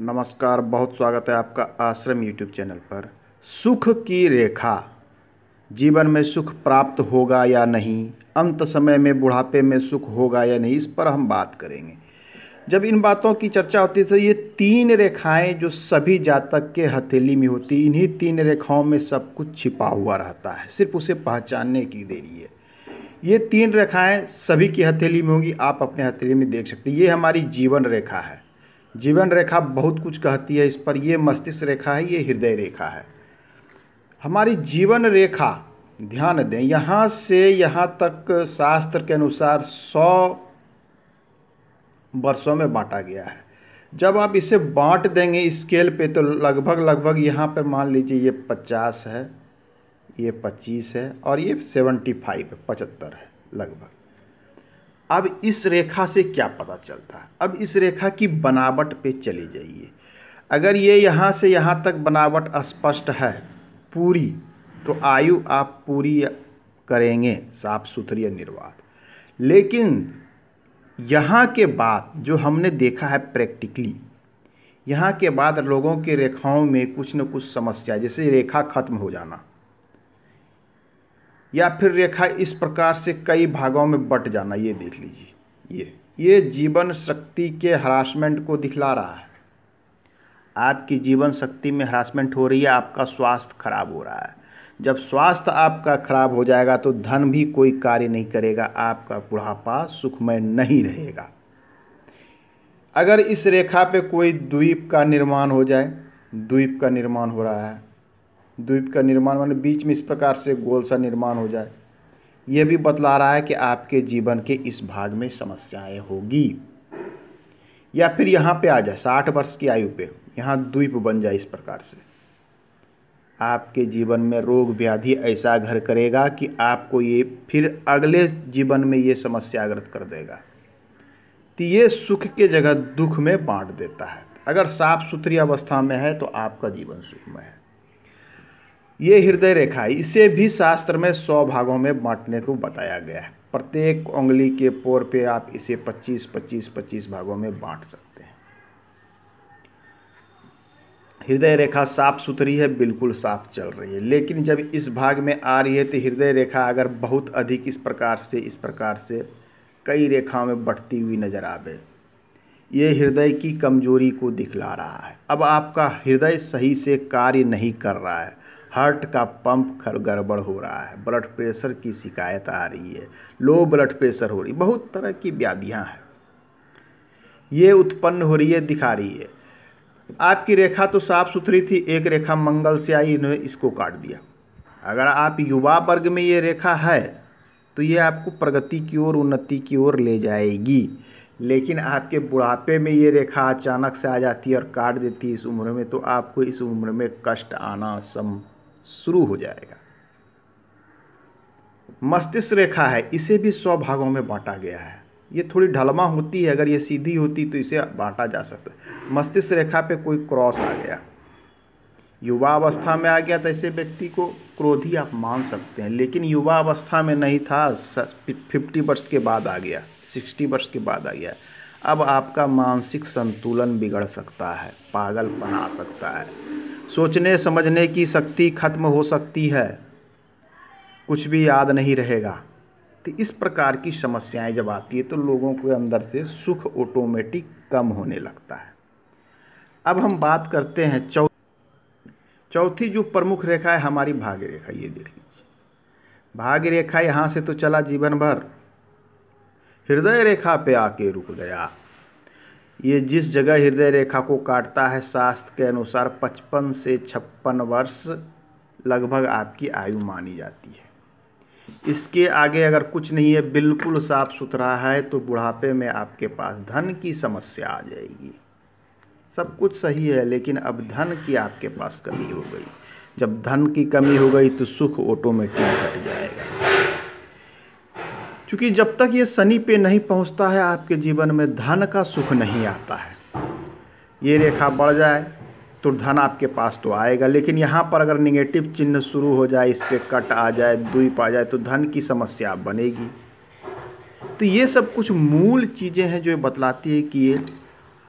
नमस्कार बहुत स्वागत है आपका आश्रम यूट्यूब चैनल पर सुख की रेखा जीवन में सुख प्राप्त होगा या नहीं अंत समय में बुढ़ापे में सुख होगा या नहीं इस पर हम बात करेंगे जब इन बातों की चर्चा होती है तो ये तीन रेखाएं जो सभी जातक के हथेली में होती इन्हीं तीन रेखाओं में सब कुछ छिपा हुआ रहता है सिर्फ उसे पहचानने की देरी है ये तीन रेखाएं सभी की हथेली में होंगी आप अपने हथेली में देख सकते हैं ये हमारी जीवन रेखा है जीवन रेखा बहुत कुछ कहती है इस पर ये मस्तिष्क रेखा है ये हृदय रेखा है हमारी जीवन रेखा ध्यान दें यहाँ से यहाँ तक शास्त्र के अनुसार सौ वर्षों में बांटा गया है जब आप इसे बांट देंगे स्केल पे तो लगभग लगभग यहाँ पर मान लीजिए ये पचास है ये पच्चीस है और ये सेवेंटी फाइव है पचहत्तर है लगभग अब इस रेखा से क्या पता चलता है अब इस रेखा की बनावट पे चले जाइए अगर ये यहाँ से यहाँ तक बनावट स्पष्ट है पूरी तो आयु आप पूरी करेंगे साफ सुथरी या निर्वाध लेकिन यहाँ के बाद जो हमने देखा है प्रैक्टिकली यहाँ के बाद लोगों के रेखाओं में कुछ न कुछ समस्या जैसे रेखा खत्म हो जाना या फिर रेखा इस प्रकार से कई भागों में बट जाना ये देख लीजिए ये ये जीवन शक्ति के हरासमेंट को दिखला रहा है आपकी जीवन शक्ति में हरासमेंट हो रही है आपका स्वास्थ्य खराब हो रहा है जब स्वास्थ्य आपका खराब हो जाएगा तो धन भी कोई कार्य नहीं करेगा आपका बुढ़ापा सुखमय नहीं रहेगा अगर इस रेखा पे कोई द्वीप का निर्माण हो जाए द्वीप का निर्माण हो रहा है द्वीप का निर्माण मतलब बीच में इस प्रकार से गोल सा निर्माण हो जाए यह भी बतला रहा है कि आपके जीवन के इस भाग में समस्याएं होगी या फिर यहाँ पे आ जाए साठ वर्ष की आयु पे यहाँ द्वीप बन जाए इस प्रकार से आपके जीवन में रोग व्याधि ऐसा घर करेगा कि आपको ये फिर अगले जीवन में ये समस्याग्रत कर देगा तो ये सुख के जगह दुख में बांट देता है अगर साफ सुथरी अवस्था में है तो आपका जीवन सुखमय है ये हृदय रेखा है इसे भी शास्त्र में सौ भागों में बांटने को बताया गया है प्रत्येक उंगली के पोर पे आप इसे 25 25 25 भागों में बांट सकते हैं हृदय रेखा साफ सुथरी है बिल्कुल साफ चल रही है लेकिन जब इस भाग में आ रही है तो हृदय रेखा अगर बहुत अधिक इस प्रकार से इस प्रकार से कई रेखाओं में बढ़ती हुई नजर आवे ये हृदय की कमजोरी को दिखला रहा है अब आपका हृदय सही से कार्य नहीं कर रहा है हार्ट का पंप खर गड़बड़ हो रहा है ब्लड प्रेशर की शिकायत आ रही है लो ब्लड प्रेशर हो रही है बहुत तरह की व्याधियाँ हैं ये उत्पन्न हो रही है दिखा रही है आपकी रेखा तो साफ सुथरी थी एक रेखा मंगल से आई इन्होंने इसको काट दिया अगर आप युवा वर्ग में ये रेखा है तो ये आपको प्रगति की ओर उन्नति की ओर ले जाएगी लेकिन आपके बुढ़ापे में ये रेखा अचानक से आ जाती है और काट देती है इस उम्र में तो आपको इस उम्र में कष्ट आना संभव शुरू हो जाएगा मस्तिष्क रेखा है इसे भी सौ भागों में बांटा गया है ये थोड़ी ढलमा होती है अगर ये सीधी होती तो इसे बांटा जा सकता है मस्तिष्क रेखा पे कोई क्रॉस आ गया युवा अवस्था में आ गया तो ऐसे व्यक्ति को क्रोधी आप मान सकते हैं लेकिन युवा अवस्था में नहीं था फिफ्टी वर्ष के बाद आ गया सिक्सटी वर्ष के बाद आ गया अब आपका मानसिक संतुलन बिगड़ सकता है पागलपन आ सकता है सोचने समझने की शक्ति खत्म हो सकती है कुछ भी याद नहीं रहेगा तो इस प्रकार की समस्याएं जब आती है तो लोगों के अंदर से सुख ऑटोमेटिक कम होने लगता है अब हम बात करते हैं चौ चौथी जो प्रमुख रेखा है हमारी भाग्य रेखा ये देख लीजिए भाग्य रेखा यहाँ से तो चला जीवन भर हृदय रेखा पे आके रुक गया ये जिस जगह हृदय रेखा को काटता है शास्त्र के अनुसार पचपन से छप्पन वर्ष लगभग आपकी आयु मानी जाती है इसके आगे अगर कुछ नहीं है बिल्कुल साफ सुथरा है तो बुढ़ापे में आपके पास धन की समस्या आ जाएगी सब कुछ सही है लेकिन अब धन की आपके पास कमी हो गई जब धन की कमी हो गई तो सुख ऑटोमेटिक घट जाएगा क्योंकि जब तक ये शनि पे नहीं पहुंचता है आपके जीवन में धन का सुख नहीं आता है ये रेखा बढ़ जाए तो धन आपके पास तो आएगा लेकिन यहाँ पर अगर निगेटिव चिन्ह शुरू हो जाए इस पर कट आ जाए द्वीप आ जाए तो धन की समस्या बनेगी तो ये सब कुछ मूल चीज़ें हैं जो बतलाती है कि ये